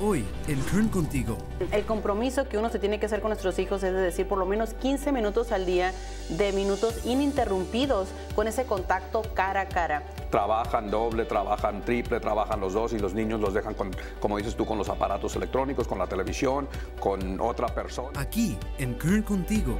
Hoy, en Kern Contigo. El compromiso que uno se tiene que hacer con nuestros hijos es decir por lo menos 15 minutos al día de minutos ininterrumpidos con ese contacto cara a cara. Trabajan doble, trabajan triple, trabajan los dos y los niños los dejan, con, como dices tú, con los aparatos electrónicos, con la televisión, con otra persona. Aquí, en Kern Contigo.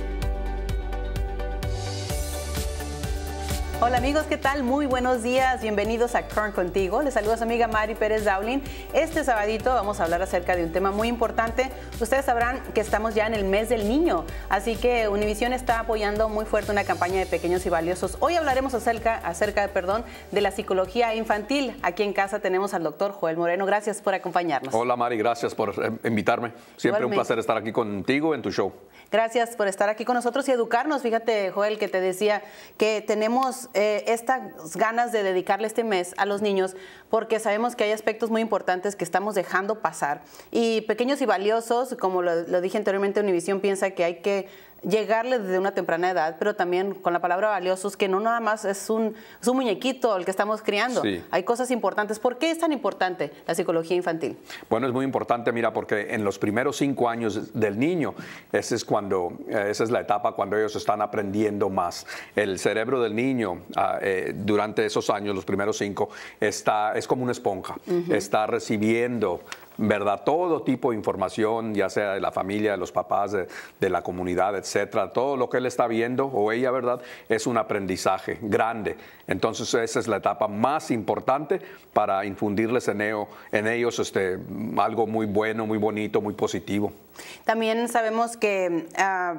Hola amigos, ¿qué tal? Muy buenos días, bienvenidos a Kern Contigo. Les saluda su amiga Mari Pérez Dowling. Este sabadito vamos a hablar acerca de un tema muy importante. Ustedes sabrán que estamos ya en el mes del niño, así que Univision está apoyando muy fuerte una campaña de pequeños y valiosos. Hoy hablaremos acerca, acerca perdón, de la psicología infantil. Aquí en casa tenemos al doctor Joel Moreno. Gracias por acompañarnos. Hola Mari, gracias por eh, invitarme. Siempre un placer estar aquí contigo en tu show. Gracias por estar aquí con nosotros y educarnos. Fíjate, Joel, que te decía que tenemos eh, estas ganas de dedicarle este mes a los niños porque sabemos que hay aspectos muy importantes que estamos dejando pasar y pequeños y valiosos, como lo, dije anteriormente, Univisión piensa que hay que llegarle desde una temprana edad, pero también con la palabra valiosos, que no nada más es un, muñequito el que estamos criando. Hay cosas importantes. ¿Por qué es tan importante la psicología infantil? Bueno, es muy importante, mira, porque en los primeros cinco años del niño, ese es cuando, eh, esa es la etapa cuando ellos están aprendiendo más. El cerebro del niño ah, eh, durante esos años, los primeros cinco, está, es como una esponja, está recibiendo ¿verdad? Todo tipo de información, ya sea de la familia, de los papás, de, la comunidad, etcétera. Todo lo que él está viendo o ella, ¿verdad? Es un aprendizaje grande. Entonces, esa es la etapa más importante para infundirles en, en ellos este, algo muy bueno, muy bonito, muy positivo. También sabemos que ah,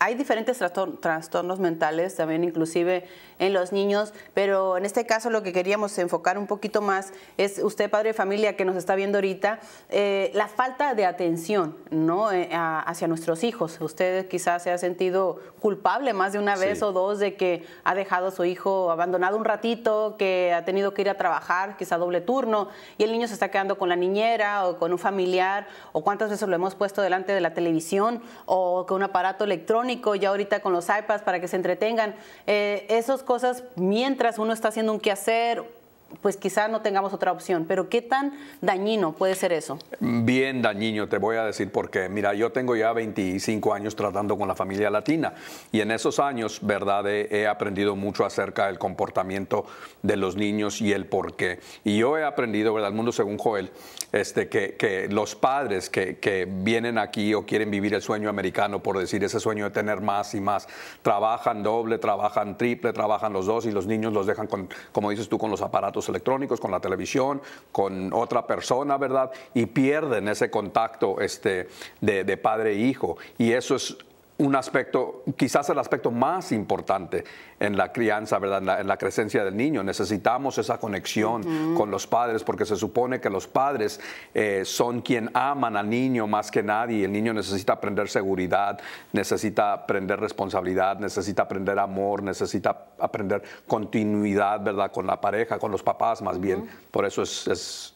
hay diferentes trastornos mentales, también inclusive en los niños, pero en este caso lo que queríamos enfocar un poquito más es usted, padre de familia, que nos está viendo ahorita, eh, la falta de atención ¿no? Eh, hacia nuestros hijos. Usted quizás se ha sentido culpable más de una vez o dos de que ha dejado a su hijo abandonado un ratito, que ha tenido que ir a trabajar, quizá doble turno, y el niño se está quedando con la niñera o con un familiar, o cuántas veces lo hemos puesto puesto delante de la televisión o con un aparato electrónico, ya ahorita con los iPads para que se entretengan. Eh, esas cosas mientras uno está haciendo un quehacer, pues quizá no tengamos otra opción. Pero ¿qué tan dañino puede ser eso? Bien dañino, te voy a decir por qué. Mira, yo tengo ya 25 años tratando con la familia latina y en esos años, ¿verdad? He aprendido mucho acerca del comportamiento de los niños y el por qué. Y yo he aprendido, ¿verdad? El mundo según Joel, este, que, los padres que, que vienen aquí o quieren vivir el sueño americano, por decir ese sueño de tener más y más, trabajan doble, trabajan triple, trabajan los dos y los niños los dejan, con, como dices tú, con los aparatos electrónicos, con la televisión, con otra persona, ¿verdad? Y pierden ese contacto este, de, de padre e hijo. Y eso es un aspecto, quizás el aspecto más importante en la crianza, ¿verdad? En la, crecencia del niño. Necesitamos esa conexión con los padres porque se supone que los padres eh, son quien aman al niño más que nadie. El niño necesita aprender seguridad, necesita aprender responsabilidad, necesita aprender amor, necesita aprender continuidad, ¿verdad? Con la pareja, con los papás más bien. Por eso es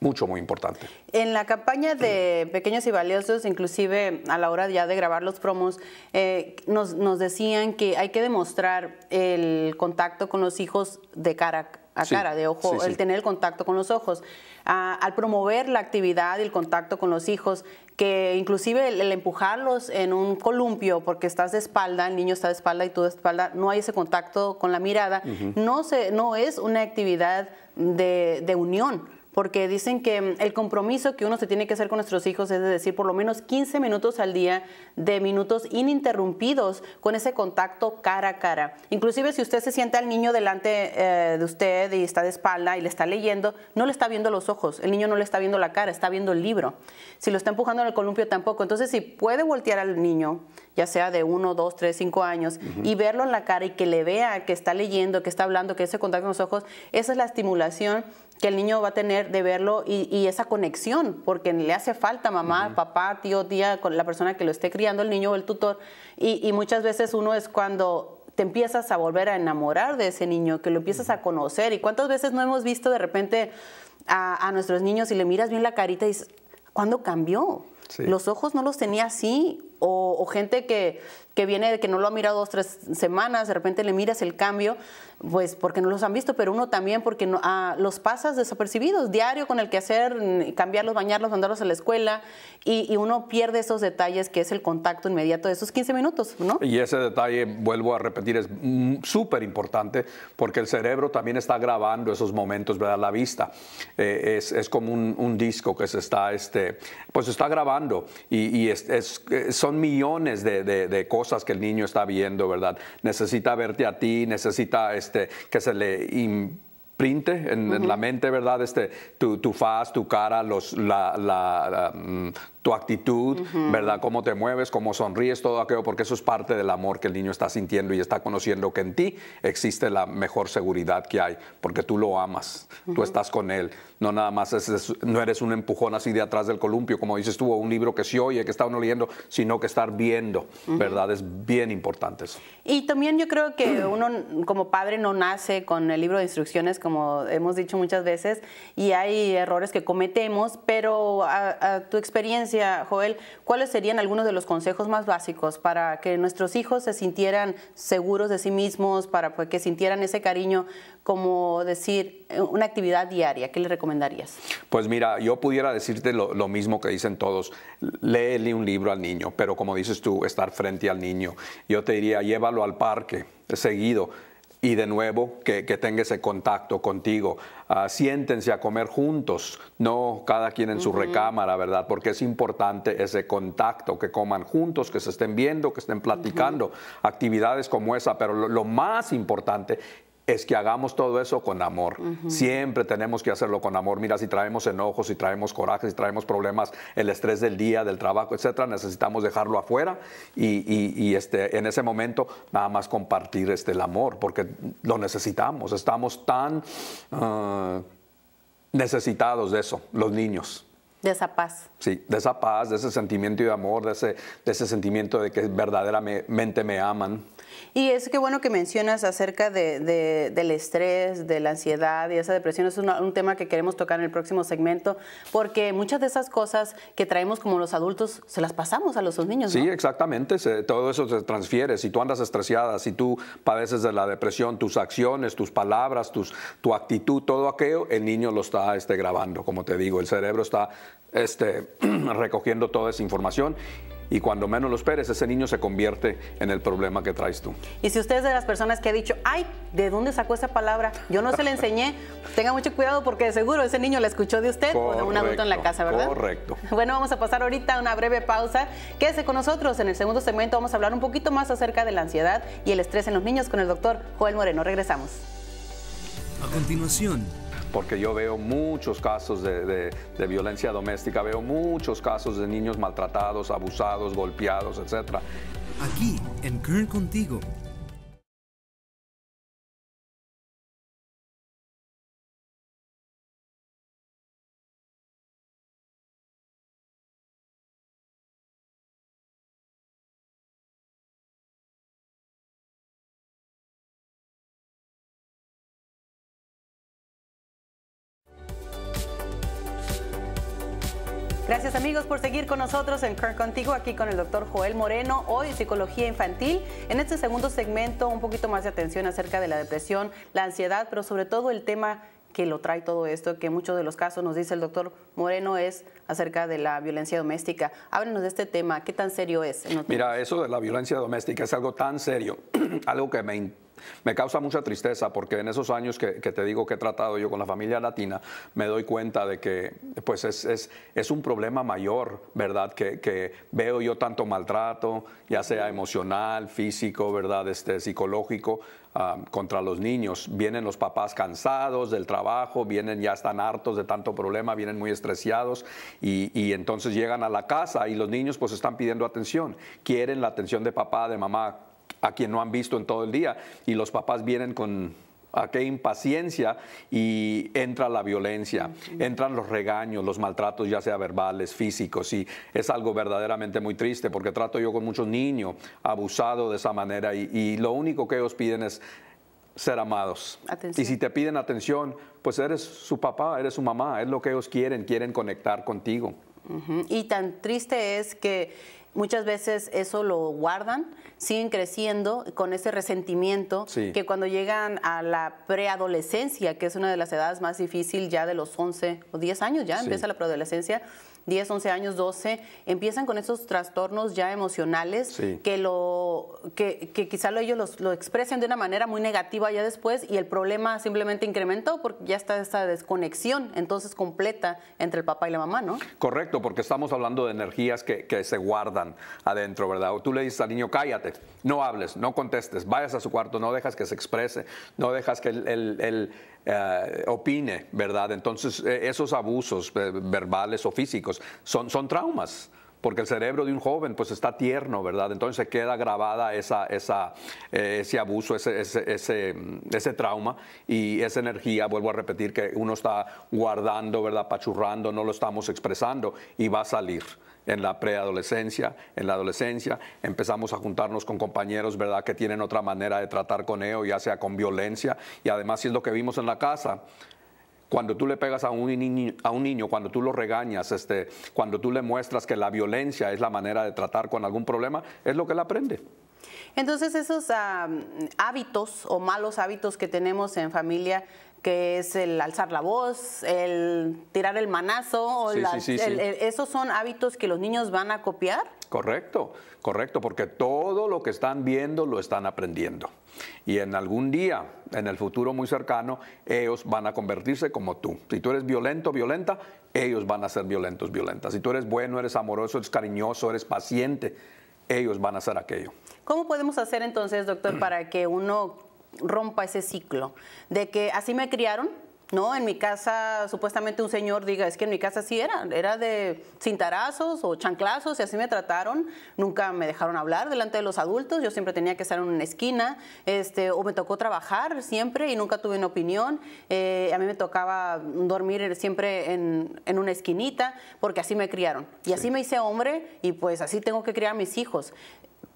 mucho, muy importante. En la campaña de Pequeños y Valiosos, inclusive a la hora ya de grabar los promos, eh, nos, decían que hay que demostrar el contacto con los hijos de cara a cara, de ojo, el tener el contacto con los ojos. Ah, al promover la actividad y el contacto con los hijos, que inclusive el, empujarlos en un columpio porque estás de espalda, el niño está de espalda y tú de espalda, no hay ese contacto con la mirada, no, se, no es una actividad de, de unión porque dicen que mm, el compromiso que uno se tiene que hacer con nuestros hijos es decir por lo menos 15 minutos al día de minutos ininterrumpidos con ese contacto cara a cara. Inclusive si usted se sienta al niño delante eh, de usted y está de espalda y le está leyendo, no le está viendo los ojos, el niño no le está viendo la cara, está viendo el libro. Si lo está empujando en el columpio tampoco. Entonces si puede voltear al niño, ya sea de 1, 2, 3, cinco años, y verlo en la cara y que le vea que está leyendo, que está hablando, que ese contacto con los ojos, esa es la estimulación que el niño va a tener de verlo y, esa conexión, porque le hace falta mamá, papá, tío, tía, la persona que lo esté criando, el niño o el tutor. Y, muchas veces uno es cuando te empiezas a volver a enamorar de ese niño, que lo empiezas a conocer. ¿Y cuántas veces no hemos visto de repente a, nuestros niños y le miras bien la carita y dices, ¿cuándo cambió? Los ojos no los tenía así. o gente que que viene de que no lo ha mirado dos, tres semanas, de repente le miras el cambio, pues porque no los han visto, pero uno también porque ah, los pasas desapercibidos, diario con el que hacer, cambiarlos, bañarlos, mandarlos a la escuela, y, uno pierde esos detalles que es el contacto inmediato de esos 15 minutos, ¿no? Y ese detalle, vuelvo a repetir, es súper importante porque el cerebro también está grabando esos momentos, ¿verdad? La vista eh, es, es, como un, disco que se está, este, pues está grabando y, es, eh, son millones de, de, de cosas que el niño está viendo, ¿verdad? Necesita verte a ti, necesita este, que se le imprinte en, la mente, ¿verdad? Este, tu, faz, tu cara, los, la, mm, tu actitud, ¿verdad? Cómo te mueves, cómo sonríes, todo aquello, porque eso es parte del amor que el niño está sintiendo y está conociendo que en ti existe la mejor seguridad que hay, porque tú lo amas, tú estás con él, no nada más no eres un empujón así de atrás del columpio, como dices tú, un libro que se oye, que está uno leyendo, sino que estar viendo, ¿verdad? Es bien importante eso. Y también yo creo que uno como padre no nace con el libro de instrucciones, como hemos dicho muchas veces, y hay errores que cometemos, pero a tu experiencia, Joel, ¿cuáles serían algunos de los consejos más básicos para que nuestros hijos se sintieran seguros de sí mismos, para pues, que sintieran ese cariño, como decir, eh, una actividad diaria? ¿Qué le recomendarías? Pues mira, yo pudiera decirte lo, lo mismo que dicen todos, léele un libro al niño, pero como dices tú, estar frente al niño. Yo te diría, llévalo al parque seguido y de nuevo que, tenga ese contacto contigo. Ah, siéntense a comer juntos, no cada quien en su recámara, ¿verdad? Porque es importante ese contacto, que coman juntos, que se estén viendo, que estén platicando, actividades como esa, pero lo, más importante es que hagamos todo eso con amor. Siempre tenemos que hacerlo con amor. Mira, si traemos enojos, si traemos coraje, si traemos problemas, el estrés del día, del trabajo, etcétera, necesitamos dejarlo afuera y, este, en ese momento nada más compartir este, el amor, porque lo necesitamos. Estamos tan ah, necesitados de eso, los niños. De esa paz. Sí, de esa paz, de ese sentimiento de amor, de ese, de ese sentimiento de que verdaderamente me aman. Y es que bueno que mencionas acerca del estrés, de la ansiedad y esa depresión. Es un tema que queremos tocar en el próximo segmento, porque muchas de esas cosas que traemos como los adultos se las pasamos a los niños. Sí, exactamente. todo eso se transfiere. Si tú andas estresada, si tú padeces de la depresión, tus acciones, tus palabras, tus, tu actitud, todo aquello, el niño lo está este, grabando. Como te digo, el cerebro está este, recogiendo toda esa información y cuando menos lo esperes, ese niño se convierte en el problema que traes tú. Y si usted es de las personas que ha dicho, ay, ¿de dónde sacó esa palabra? Yo no se la enseñé, tenga mucho cuidado porque de seguro ese niño la escuchó de usted o de un adulto en la casa, ¿verdad? Correcto. Bueno, vamos a pasar ahorita una breve pausa. Quédese con nosotros, en el segundo segmento vamos a hablar un poquito más acerca de la ansiedad y el estrés en los niños con el doctor Joel Moreno. Regresamos. A continuación porque yo veo muchos casos de, violencia doméstica, veo muchos casos de niños maltratados, abusados, golpeados, etc. Aquí, en Kern Contigo, Gracias amigos por seguir con nosotros en Current Contigo, aquí con el doctor Joel Moreno, hoy psicología infantil. En este segundo segmento un poquito más de atención acerca de la depresión, la ansiedad, pero sobre todo el tema que lo trae todo esto, que muchos de los casos nos dice el doctor Moreno es acerca de la violencia doméstica. Háblenos de este tema, ¿qué tan serio es? Mira, eso de la violencia doméstica es algo tan serio, algo que me me causa mucha tristeza porque en esos años que, te digo que he tratado yo con la familia latina, me doy cuenta de que pues es, un problema mayor, ¿verdad? Que, veo yo tanto maltrato, ya sea emocional, físico, ¿verdad? Este, psicológico, ah, contra los niños. Vienen los papás cansados del trabajo, vienen ya están hartos de tanto problema, vienen muy estresados y, y entonces llegan a la casa y los niños pues están pidiendo atención, quieren la atención de papá, de mamá, a quien no han visto en todo el día y los papás vienen con a qué impaciencia y entra la violencia, entran los regaños, los maltratos, ya sea verbales, físicos, y es algo verdaderamente muy triste porque trato yo con muchos niños abusados de esa manera y, lo único que ellos piden es ser amados. Y si te piden atención, pues eres su papá, eres su mamá, es lo que ellos quieren, quieren conectar contigo. Y tan triste es que Muchas veces eso lo guardan, siguen creciendo con ese resentimiento que cuando llegan a la preadolescencia, que es una de las edades más difíciles ya de los 11 o 10 años, ya empieza la preadolescencia, 10, 11 años, 12, empiezan con esos trastornos ya emocionales que, lo, que, quizá ellos lo expresen de una manera muy negativa ya después y el problema simplemente incrementó porque ya está esa desconexión entonces completa entre el papá y la mamá, ¿no? Correcto, porque estamos hablando de energías que, se guardan adentro, ¿verdad? O tú le dices al niño, cállate, no hables, no contestes, vayas a su cuarto, no dejas que se exprese, no dejas que el eh, opine, ¿verdad? Entonces, eh, esos abusos eh, verbales o físicos son, son traumas porque el cerebro de un joven pues está tierno, ¿verdad? Entonces se queda grabada esa, eh, ese abuso, ese, ese, mm, ese, trauma y esa energía, vuelvo a repetir, que uno está guardando, ¿verdad? Pachurrando, no lo estamos expresando y va a salir en la preadolescencia, en la adolescencia, empezamos a juntarnos con compañeros, ¿verdad?, que tienen otra manera de tratar con ellos, ya sea con violencia, y además si es lo que vimos en la casa, cuando tú le pegas a un niño, a un niño cuando tú lo regañas, este, cuando tú le muestras que la violencia es la manera de tratar con algún problema, es lo que él aprende. Entonces esos hábitos o malos hábitos que tenemos en familia, que es el alzar la voz, el tirar el manazo, esos son hábitos que los niños van a copiar. Correcto, correcto, porque todo lo que están viendo lo están aprendiendo. Y en algún día, en el futuro muy cercano, ellos van a convertirse como tú. Si tú eres violento, violenta, ellos van a ser violentos, violentas. Si tú eres bueno, eres amoroso, eres cariñoso, eres paciente, ellos van a ser aquello. ¿Cómo podemos hacer entonces, doctor, para que uno rompa ese ciclo de que así me criaron, no, en mi casa supuestamente un señor diga, es que en mi casa sí era, era de cintarazos o chanclazos y así me trataron, nunca me dejaron hablar delante de los adultos, yo siempre tenía que estar en una esquina, este, o me tocó trabajar siempre y nunca tuve una opinión, eh, a mí me tocaba dormir siempre en, una esquinita porque así me criaron y así me hice hombre y pues así tengo que criar a mis hijos.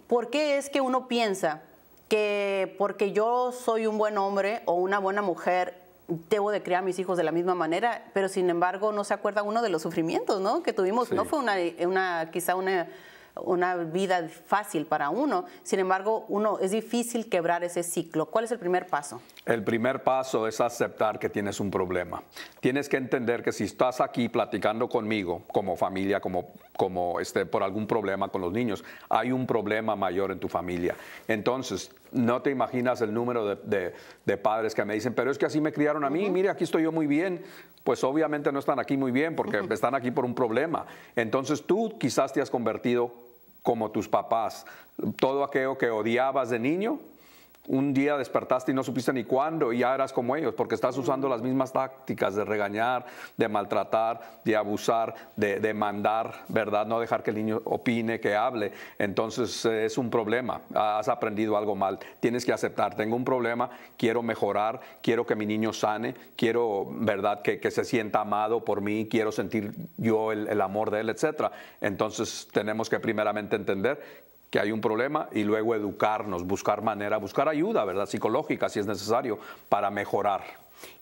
¿Por qué es que uno piensa que porque yo soy un buen hombre o una buena mujer debo de criar a mis hijos de la misma manera, pero sin embargo no se acuerda uno de los sufrimientos, ¿no? Que tuvimos, no fue una, eh, una quizá una una vida fácil para uno. Sin embargo, uno es difícil quebrar ese ciclo. ¿Cuál es el primer paso? El primer paso es aceptar que tienes un problema. Tienes que entender que si estás aquí platicando conmigo, como familia, como, como este, por algún problema con los niños, hay un problema mayor en tu familia. Entonces, no te imaginas el número de, padres que me dicen, pero es que así me criaron a mí, mire, aquí estoy yo muy bien. Pues obviamente no están aquí muy bien porque están aquí por un problema. Entonces tú quizás te has convertido como tus papás, todo aquello que odiabas de niño, un día despertaste y no supiste ni cuándo y ya eras como ellos, porque estás usando las mismas tácticas de regañar, de maltratar, de abusar, de, mandar, ¿verdad? No dejar que el niño opine, que hable. Entonces eh, es un problema, has aprendido algo mal, tienes que aceptar, tengo un problema, quiero mejorar, quiero que mi niño sane, quiero, ¿verdad?, que, se sienta amado por mí, quiero sentir yo el, el amor de él, etc. Entonces tenemos que primeramente entender que hay un problema y luego educarnos, buscar manera, buscar ayuda, ¿verdad? Psicológica si es necesario para mejorar.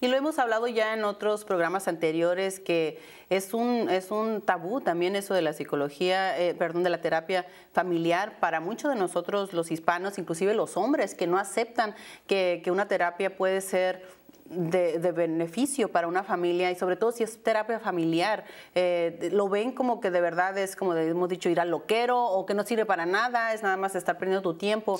Y lo hemos hablado ya en otros programas anteriores que es un, es un tabú también eso de la psicología, eh, perdón, de la terapia familiar para muchos de nosotros los hispanos, inclusive los hombres que no aceptan que, que una terapia puede ser de, beneficio para una familia y sobre todo si es terapia familiar. Eh, lo ven como que de verdad es como hemos dicho ir al loquero o que no sirve para nada, es nada más estar perdiendo tu tiempo.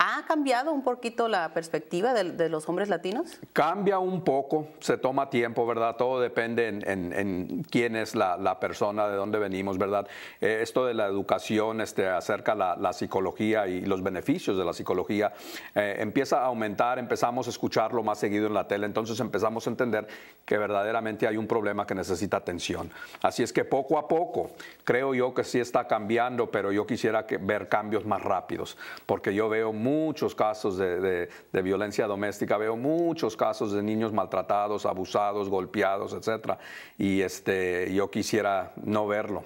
¿Ha cambiado un poquito la perspectiva de, los hombres latinos? Cambia un poco, se toma tiempo, ¿verdad? Todo depende en, en, quién es la, la, persona, de dónde venimos, ¿verdad? Eh, esto de la educación este, acerca la, la psicología y los beneficios de la psicología eh, empieza a aumentar, empezamos a escucharlo más seguido en la tele entonces empezamos a entender que verdaderamente hay un problema que necesita atención. Así es que poco a poco, creo yo que sí está cambiando, pero yo quisiera ver cambios más rápidos, porque yo veo muchos casos de, de violencia doméstica, veo muchos casos de niños maltratados, abusados, golpeados, etcétera, y este, yo quisiera no verlo.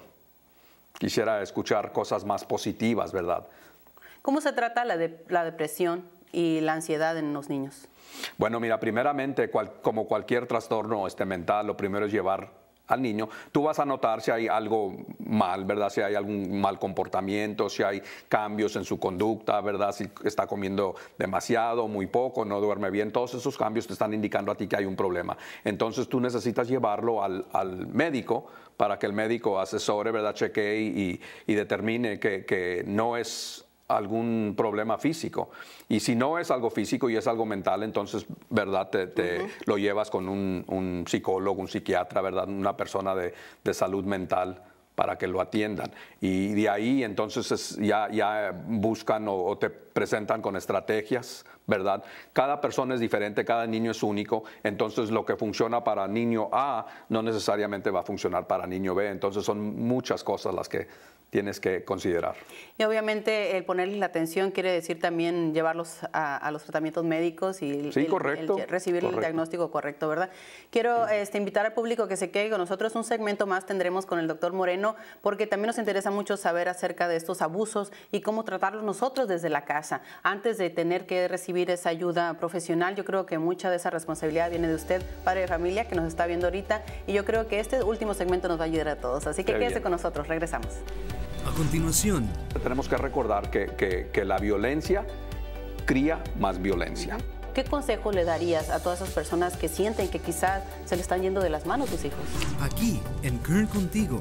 Quisiera escuchar cosas más positivas, ¿verdad? ¿Cómo se trata la, de, la depresión y la ansiedad en los niños? Bueno, mira, primeramente, como cualquier trastorno este, mental, lo primero es llevar al niño, tú vas a notar si hay algo mal, ¿verdad? Si hay algún mal comportamiento, si hay cambios en su conducta, ¿verdad? Si está comiendo demasiado, muy poco, no duerme bien, todos esos cambios te están indicando a ti que hay un problema. Entonces tú necesitas llevarlo al, médico para que el médico asesore, ¿verdad? Chequee y, determine que no es algún problema físico. Y si no es algo físico y es algo mental, entonces, ¿verdad? Te, lo llevas con un, psicólogo, un psiquiatra, ¿verdad? Una persona de, salud mental para que lo atiendan. Y de ahí entonces ya, ya buscan o te presentan con estrategias ¿verdad? Cada persona es diferente, cada niño es único, entonces lo que funciona para niño A no necesariamente va a funcionar para niño B, entonces son muchas cosas las que tienes que considerar. Y obviamente el ponerles la atención quiere decir también llevarlos a, los tratamientos médicos y recibir el diagnóstico correcto, ¿verdad? Quiero este, invitar al público que se quede con nosotros. Un segmento más tendremos con el doctor Moreno porque también nos interesa mucho saber acerca de estos abusos y cómo tratarlos nosotros desde la casa antes de tener que recibir esa ayuda profesional. Yo creo que mucha de esa responsabilidad viene de usted, padre de familia, que nos está viendo ahorita. Y yo creo que este último segmento nos va a ayudar a todos. Así que quédese con nosotros. Regresamos. A continuación. Tenemos que recordar que, que, que la violencia cría más violencia. ¿Qué consejo le darías a todas esas personas que sienten que quizás se le están yendo de las manos sus hijos? Aquí, en Kern Contigo,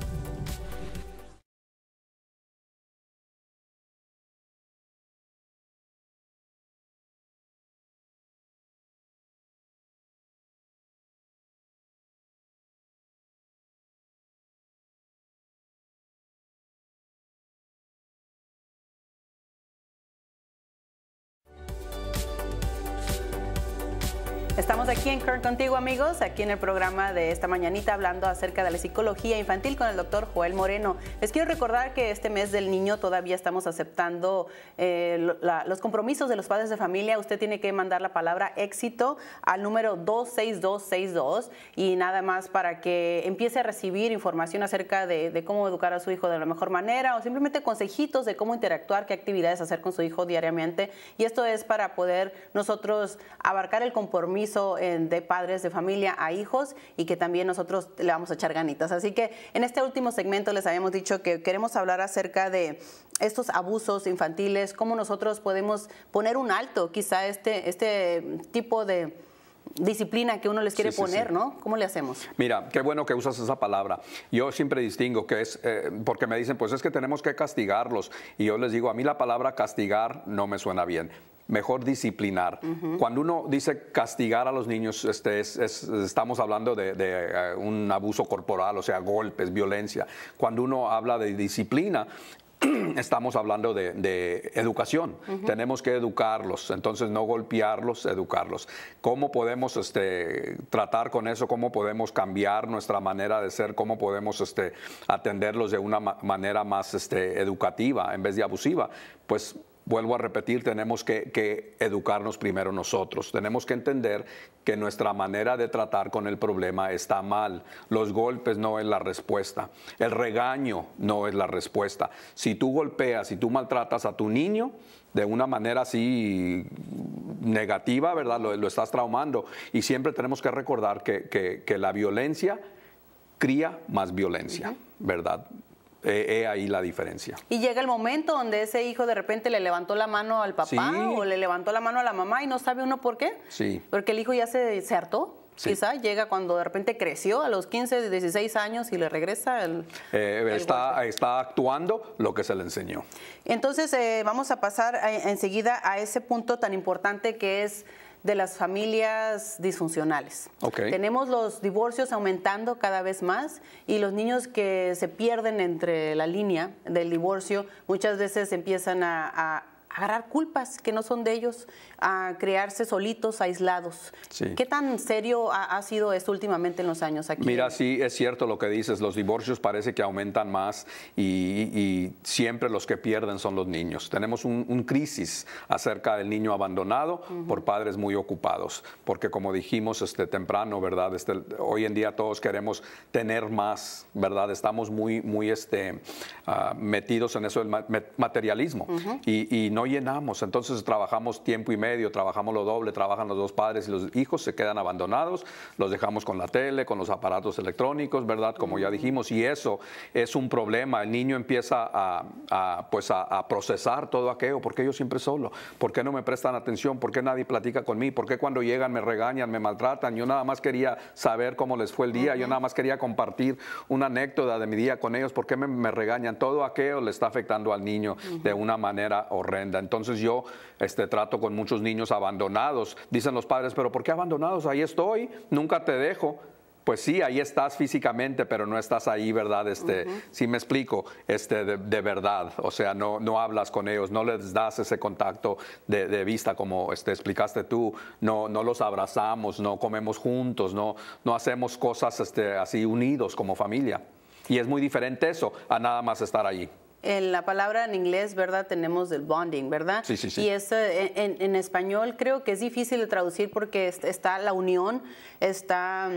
contigo amigos, aquí en el programa de esta mañanita hablando acerca de la psicología infantil con el doctor Joel Moreno. Les quiero recordar que este mes del niño todavía estamos aceptando eh, los compromisos de los padres de familia. Usted tiene que mandar la palabra éxito al número 26262 y nada más para que empiece a recibir información acerca de, de cómo educar a su hijo de la mejor manera o simplemente consejitos de cómo interactuar, qué actividades hacer con su hijo diariamente. Y esto es para poder nosotros abarcar el compromiso eh, de padres de familia a hijos y que también nosotros le vamos a echar ganitas. Así que en este último segmento les habíamos dicho que queremos hablar acerca de estos abusos infantiles, cómo nosotros podemos poner un alto quizá este, este tipo de disciplina que uno les quiere poner, ¿no? ¿Cómo le hacemos? Mira, qué bueno que usas esa palabra. Yo siempre distingo que es, eh, porque me dicen, pues es que tenemos que castigarlos. Y yo les digo, a mí la palabra castigar no me suena bien mejor disciplinar. Cuando uno dice castigar a los niños, este, estamos hablando de, eh, un abuso corporal, o sea, golpes, violencia. Cuando uno habla de disciplina, estamos hablando de, educación. Tenemos que educarlos, entonces no golpearlos, educarlos. ¿Cómo podemos este, tratar con eso? ¿Cómo podemos cambiar nuestra manera de ser? ¿Cómo podemos este, atenderlos de una manera más este, educativa en vez de abusiva? Pues vuelvo a repetir, tenemos que, educarnos primero nosotros. Tenemos que entender que nuestra manera de tratar con el problema está mal. Los golpes no es la respuesta. El regaño no es la respuesta. Si tú golpeas, si tú maltratas a tu niño de una manera así negativa, ¿verdad? Lo, estás traumando. Y siempre tenemos que recordar que, que la violencia cría más violencia, ¿verdad? Eh, eh, ahí la diferencia. Y llega el momento donde ese hijo de repente le levantó la mano al papá o le levantó la mano a la mamá y no sabe uno por qué. Sí. Porque el hijo ya se, se hartó. Quizá llega cuando de repente creció a los 15, 16 años y le regresa el... Eh, está, actuando lo que se le enseñó. Entonces eh, vamos a pasar enseguida a ese punto tan importante que es de las familias disfuncionales. Tenemos los divorcios aumentando cada vez más y los niños que se pierden entre la línea del divorcio muchas veces empiezan a agarrar culpas que no son de ellos, a crearse solitos, aislados. ¿Qué tan serio ha, sido esto últimamente en los años aquí? Mira, sí, es cierto lo que dices, los divorcios parece que aumentan más y, siempre los que pierden son los niños. Tenemos un, crisis acerca del niño abandonado por padres muy ocupados, porque como dijimos este, temprano, ¿verdad? Este, hoy en día todos queremos tener más, ¿verdad? Estamos muy, muy este, ah, metidos en eso, del materialismo, y no no llenamos. Entonces trabajamos tiempo y medio, trabajamos lo doble, trabajan los dos padres y los hijos, se quedan abandonados, los dejamos con la tele, con los aparatos electrónicos, ¿verdad? Como ya dijimos, y eso es un problema. El niño empieza a, pues a, procesar todo aquello, porque yo siempre solo, ¿por qué no me prestan atención? ¿Por qué nadie platica con mí? ¿Por qué cuando llegan me regañan, me maltratan? Yo nada más quería saber cómo les fue el día, yo nada más quería compartir una anécdota de mi día con ellos, ¿por qué me regañan? Todo aquello le está afectando al niño de una manera horrenda. Entonces yo este, trato con muchos niños abandonados. Dicen los padres, pero ¿por qué abandonados? Ahí estoy, nunca te dejo. Pues sí, ahí estás físicamente, pero no estás ahí, ¿verdad? Este, Si me explico, este, de, verdad. O sea, no, hablas con ellos, no les das ese contacto de, vista como este, explicaste tú. No, no los abrazamos, no comemos juntos, no, no hacemos cosas este, así unidos como familia. Y es muy diferente eso a nada más estar allí en la palabra en inglés, ¿verdad? Tenemos el bonding, ¿verdad? Sí, sí, sí. Y en, español creo que es difícil de traducir porque está la unión, está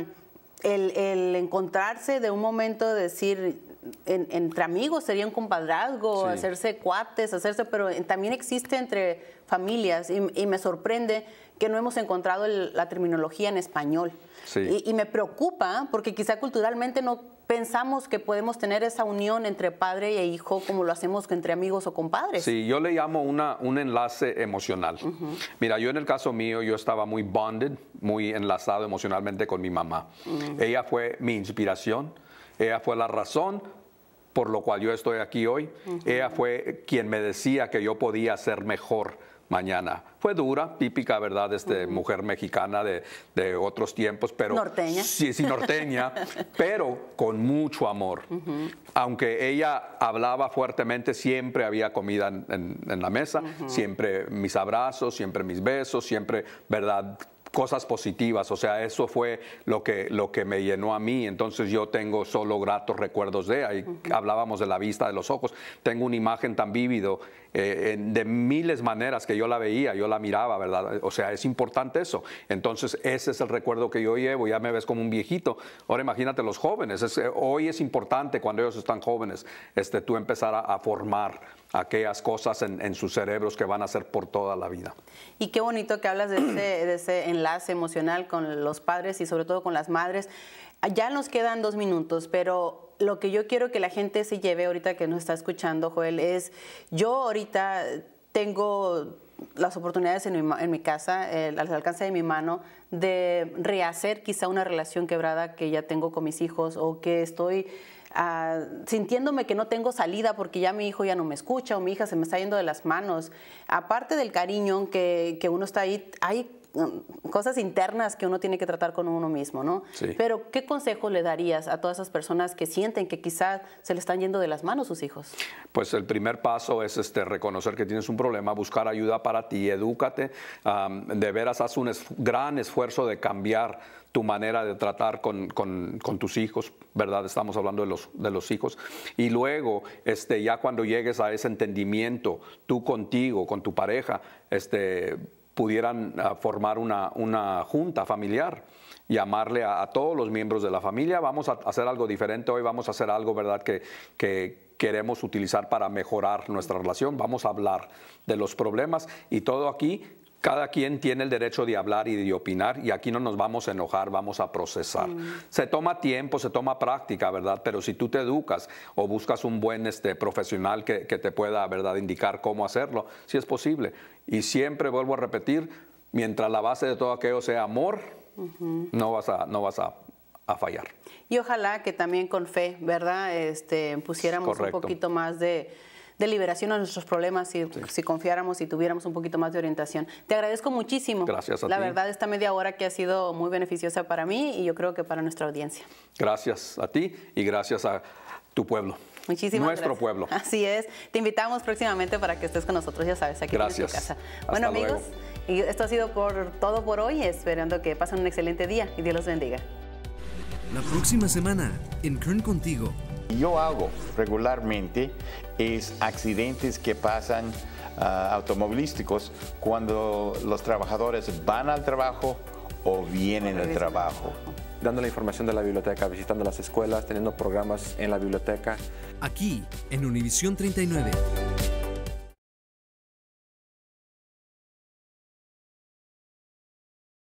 el, encontrarse de un momento, de decir, entre amigos sería un compadrazgo, hacerse cuates, hacerse, pero también existe entre familias y, me sorprende que no hemos encontrado la terminología en español. y, me preocupa porque quizá culturalmente no pensamos que podemos tener esa unión entre padre e hijo como lo hacemos entre amigos o compadres. Sí, yo le llamo una, un enlace emocional. Mira, yo en el caso mío, yo estaba muy bonded, muy enlazado emocionalmente con mi mamá. Mm. Ella fue mi inspiración, ella fue la razón por lo cual yo estoy aquí hoy, ella fue quien me decía que yo podía ser mejor mañana. Fue dura, típica, ¿verdad?, este, mujer mexicana de, otros tiempos, pero... Norteña. Sí, sí, norteña, pero con mucho amor. Aunque ella hablaba fuertemente, siempre había comida en, la mesa, siempre mis abrazos, siempre mis besos, siempre, ¿verdad?, cosas positivas, o sea, eso fue lo que, lo que me llenó a mí, entonces yo tengo solo gratos recuerdos de, ahí hablábamos de la vista, de los ojos, tengo una imagen tan vívido eh, de miles de maneras que yo la veía, yo la miraba, ¿verdad? O sea, es importante eso. Entonces, ese es el recuerdo que yo llevo, ya me ves como un viejito. Ahora imagínate los jóvenes, eh, hoy es importante cuando ellos están jóvenes, este, tú empezar a, formar aquellas cosas en, sus cerebros que van a ser por toda la vida. Y qué bonito que hablas de de ese enlace emocional con los padres y sobre todo con las madres. Ya nos quedan dos minutos, pero lo que yo quiero que la gente se lleve ahorita que nos está escuchando, Joel, es yo ahorita tengo las oportunidades en mi, casa, eh, al alcance de mi mano, de rehacer quizá una relación quebrada que ya tengo con mis hijos o que estoy ah, sintiéndome que no tengo salida porque ya mi hijo ya no me escucha o mi hija se me está yendo de las manos. Aparte del cariño que, que uno está ahí, hay Mm, cosas internas que uno tiene que tratar con uno mismo, ¿no? Sí. Pero, ¿qué consejo le darías a todas esas personas que sienten que quizás se le están yendo de las manos sus hijos? Pues el primer paso es este, reconocer que tienes un problema, buscar ayuda para ti, edúcate, de veras haz un gran esfuerzo de cambiar tu manera de tratar con, tus hijos, ¿verdad? Estamos hablando de los, de los hijos. Y luego, este, ya cuando llegues a ese entendimiento, tú contigo, con tu pareja, este, pudieran ah, formar una, una junta familiar llamarle a, todos los miembros de la familia, vamos a hacer algo diferente hoy, vamos a hacer algo, ¿verdad?, que, que, queremos utilizar para mejorar nuestra relación, vamos a hablar de los problemas y todo aquí cada quien tiene el derecho de hablar y de opinar y aquí no nos vamos a enojar, vamos a procesar. Mm. Se toma tiempo, se toma práctica, ¿verdad? Pero si tú te educas o buscas un buen este, profesional que, te pueda, ¿verdad?, indicar cómo hacerlo, si es posible. Y siempre vuelvo a repetir, mientras la base de todo aquello sea amor, no vas a, no vas a, fallar. Y ojalá que también con fe, ¿verdad?, este, pusiéramos un poquito más de de liberación a nuestros problemas si, si confiáramos y tuviéramos un poquito más de orientación. Te agradezco muchísimo. Gracias a La verdad, esta media hora que ha sido muy beneficiosa para mí y yo creo que para nuestra audiencia. Gracias a ti y gracias a tu pueblo. Muchísimas gracias. Nuestro pueblo. Así es. Te invitamos próximamente para que estés con nosotros, ya sabes, aquí gracias. en nuestra casa. Bueno, amigos, y esto ha sido por todo por hoy, esperando que pasen un excelente día y Dios los bendiga. La próxima semana en Kern Contigo yo hago regularmente es accidentes que pasan ah, automovilísticos cuando los trabajadores van al trabajo o vienen al trabajo. Dando la información de la biblioteca, visitando las escuelas, teniendo programas en la biblioteca. Aquí, en Univisión 39.